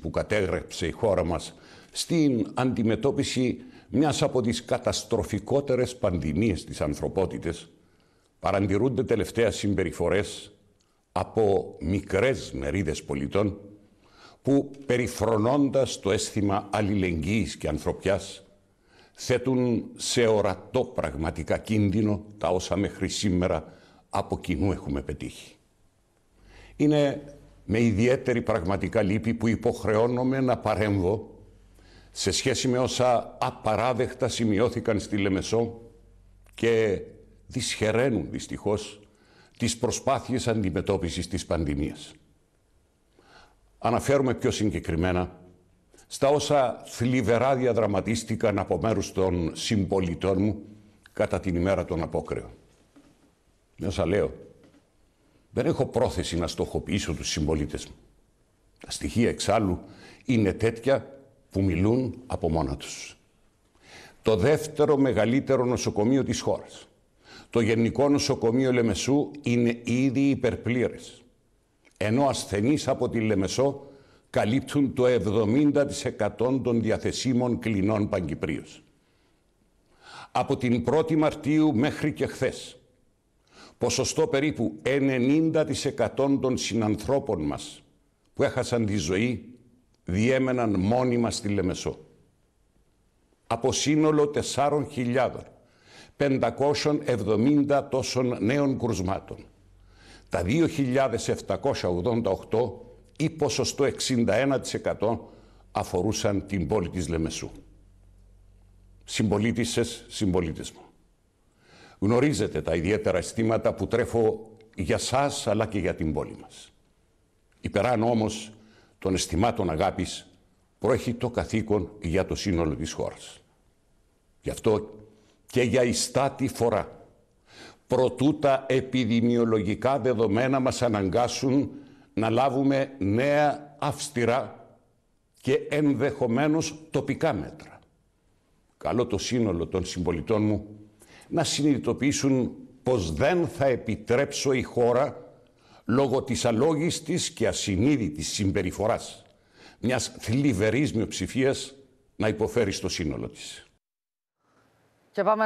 που κατέγραψε η χώρα μας στην αντιμετώπιση μιας από τις καταστροφικότερες πανδημίες της ανθρωπότητας, παραντηρούνται τελευταία συμπεριφορές από μικρές μερίδες πολιτών που περιφρονώντας το αίσθημα αλληλεγγύης και ανθρωπιάς θέτουν σε ορατό πραγματικά κίνδυνο τα όσα μέχρι σήμερα από κοινού έχουμε πετύχει. Είναι με ιδιαίτερη πραγματικά λύπη που υποχρεώνομαι να παρέμβω σε σχέση με όσα απαράδεκτα σημειώθηκαν στη Λεμεσό και δυσχεραίνουν δυστυχώς τις προσπάθειες αντιμετώπισης της πανδημίας. Αναφέρουμε πιο συγκεκριμένα στα όσα θλιβερά διαδραματίστηκαν από μέρους των συμπολιτών μου κατά την ημέρα των απόκρεων. Όσα λέω, δεν έχω πρόθεση να στοχοποιήσω τους συμπολίτες μου. Τα στοιχεία εξάλλου είναι τέτοια που μιλούν από μόνα τους. Το δεύτερο μεγαλύτερο νοσοκομείο της χώρας, το Γενικό Νοσοκομείο Λεμεσού, είναι ήδη υπερπλήρες. Ενώ ασθενείς από τη Λεμεσό καλύπτουν το 70% των διαθεσίμων κλινών Παγκυπρίως. Από την 1η Μαρτίου μέχρι και χθες, Ποσοστό περίπου 90% των συνανθρώπων μας που έχασαν τη ζωή διέμεναν μόνιμα στη Λεμεσό. Από σύνολο 4.570 τόσων νέων κρουσμάτων. Τα 2.788 ή ποσοστό 61% αφορούσαν την πόλη της Λεμεσού. Συμπολίτησες, συμπολίτες μου. Γνωρίζετε τα ιδιαίτερα αισθήματα που τρέφω για σας αλλά και για την πόλη μας. Υπεράνω όμως των αισθημάτων αγάπης προέχει το καθήκον για το σύνολο της χώρας. Γι' αυτό και για ιστάτη φορά προτού τα επιδημιολογικά δεδομένα μας αναγκάσουν να λάβουμε νέα αυστηρά και ενδεχομένως τοπικά μέτρα. Καλό το σύνολο των συμπολιτών μου να συνειδητοποιήσουν πως δεν θα επιτρέψω η χώρα λόγω της αλόγιστης και ασυνείδητης συμπεριφοράς μιας θλιβερής μειοψηφίας να υποφέρει στο σύνολο της.